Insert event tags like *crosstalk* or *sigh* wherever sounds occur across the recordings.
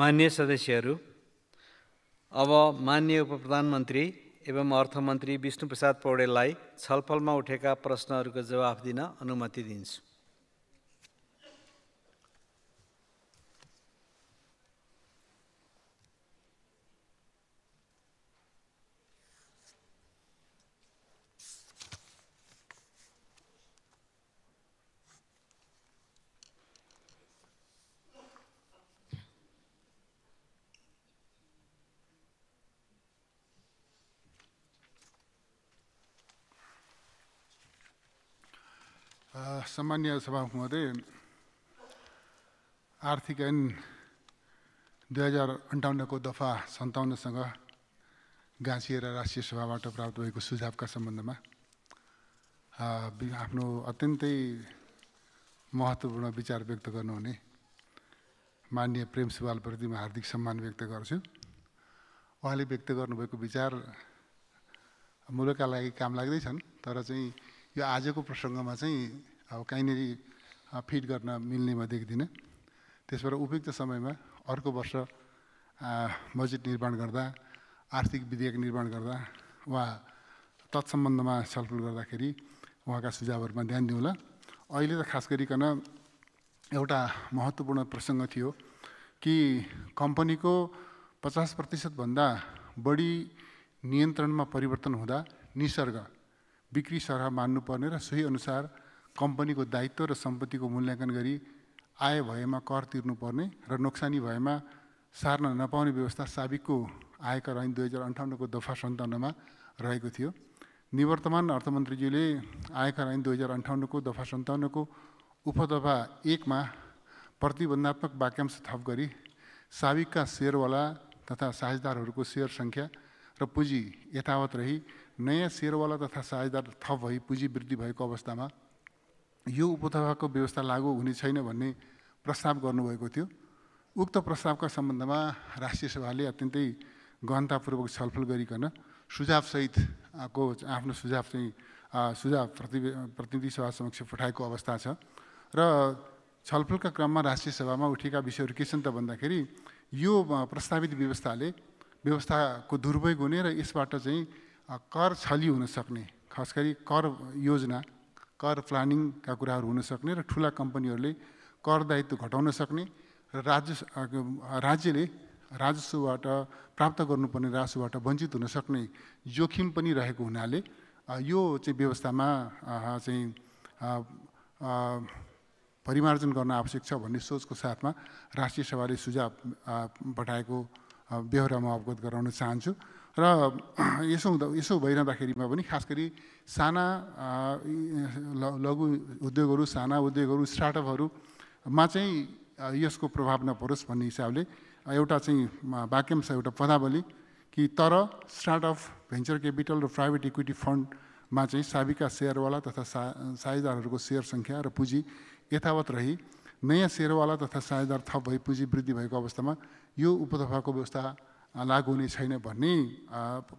मान्य सदस्यहरू अब मान्य उप प्रधानमन्त्री एवं अर्थमन्त्री विष्णुप्रसाद पौडेललाई छलफलमा उठेका प्रश्नहरूको जवाफ दिन अनुमति दिन्छु सामान्य सभा महोदय आर्थिक ऐन दुई हजार अन्ठाउन्नको दफा सन्ताउन्नसँग गाँसिएर राष्ट्रिय सभाबाट प्राप्त भएको सुझावका सम्बन्धमा आफ्नो अत्यन्तै महत्त्वपूर्ण विचार व्यक्त गर्नुहुने मान्य प्रेम सुवालप्रति म हार्दिक सम्मान व्यक्त गर्छु उहाँले व्यक्त गर्नुभएको विचार मुलुकका लागि काम लाग्दैछन् तर चाहिँ यो आजको प्रसङ्गमा चाहिँ अब कहीँनिर फिट गर्न मिल्ने म देख्दिनँ त्यसबाट उपयुक्त समयमा अर्को वर्ष बजेट निर्माण गर्दा आर्थिक विधेयक निर्माण गर्दा वा तत्सम्बन्धमा छलफल गर्दाखेरि उहाँका सुझावहरूमा ध्यान दिउँला अहिले त खास गरिकन एउटा महत्त्वपूर्ण प्रसङ्ग थियो कि कम्पनीको पचास प्रतिशतभन्दा बढी नियन्त्रणमा परिवर्तन हुँदा निसर्ग बिक्री सरह मान्नुपर्ने र सोही अनुसार कम्पनीको दायित्व र सम्पत्तिको मूल्याङ्कन गरी आय भएमा कर तिर्नुपर्ने र नोक्सानी भएमा सार्न नपाउने व्यवस्था साबिकको आयकर ऐन दुई हजार अन्ठाउन्नको दफा सन्ताउन्नमा रहेको थियो निवर्तमान अर्थमन्त्रीज्यूले आयकर ऐन दुई हजार अन्ठाउन्नको दफा सन्ताउन्नको उपदफा एकमा प्रतिबन्धात्मक वाक्यांश थप गरी साबिकका सेयरवाला तथा साझेदारहरूको सेयर सङ्ख्या र पुँजी यथावत रही नयाँ सेयरवाला तथा साझेदार थप भई पुँजी वृद्धि भएको अवस्थामा यो उपथभाको व्यवस्था लागू हुने छैन भन्ने प्रस्ताव गर्नुभएको थियो उक्त प्रस्तावका सम्बन्धमा राष्ट्रिय सभाले अत्यन्तै गहनतापूर्वक छलफल गरिकन सुझावसहित को आफ्नो सुझाव चाहिँ सुझाव प्रति प्रतिनिधि सभा समक्ष पठाएको अवस्था छ र छलफलका क्रममा राष्ट्रिय सभामा उठेका विषयहरू के छन् त भन्दाखेरि यो प्रस्तावित व्यवस्थाले व्यवस्थाको दुरुपयोग हुने र यसबाट चाहिँ कर छली हुन सक्ने खास गरी कर योजना कर प्लानिङका कुराहरू हुनसक्ने र ठुला कम्पनीहरूले कर दायित्व घटाउन सक्ने र राज्य राज्यले राजस्वबाट प्राप्त गर्नुपर्ने राजस्वबाट वञ्चित हुन सक्ने जोखिम पनि रहेको हुनाले यो चाहिँ व्यवस्थामा चाहिँ परिमार्जन गर्न आवश्यक छ भन्ने सोचको साथमा राष्ट्रिय सभाले सुझाव पठाएको बेहोरामा अवगत गराउन चाहन्छु र *clears throat* यसो हुँदा यसो भइरहँदाखेरिमा पनि खास गरी साना लघु उद्योगहरू साना उद्योगहरू स्टार्टअपहरूमा चाहिँ यसको प्रभाव नपरोस् भन्ने हिसाबले एउटा चाहिँ वाक्यांश एउटा पदावली कि तर स्टार्टअप भेन्चर क्यापिटल र प्राइभेट इक्विटी फन्डमा चाहिँ साबिका सेयरवाला तथा सा साझेदारहरूको सेयर सङ्ख्या र पुँजी यथावत रही नयाँ सेयरवाला तथा साझेदार थप भई पुँजी वृद्धि भएको अवस्थामा यो उपतफाको व्यवस्था लागु हुने छैन भन्ने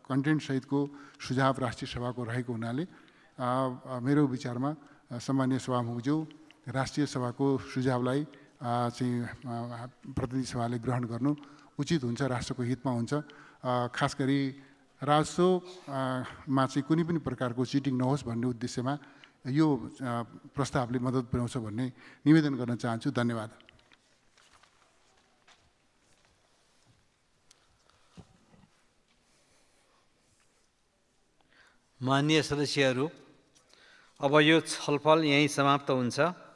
कन्टेन्टसहितको सुझाव राष्ट्रिय सभाको रहेको हुनाले मेरो विचारमा सामान्य सभामुखज्यू राष्ट्रिय सभाको सुझावलाई चाहिँ प्रतिनिधि सभाले ग्रहण गर्नु उचित हुन्छ राष्ट्रको हितमा हुन्छ खास गरी राजस्वमा चाहिँ कुनै पनि प्रकारको चिटिङ नहोस् भन्ने उद्देश्यमा यो प्रस्तावले मद्दत पुर्याउँछ भन्ने निवेदन गर्न चाहन्छु धन्यवाद मान्य सदस्यहरू अब यो छलफल यहीँ समाप्त हुन्छ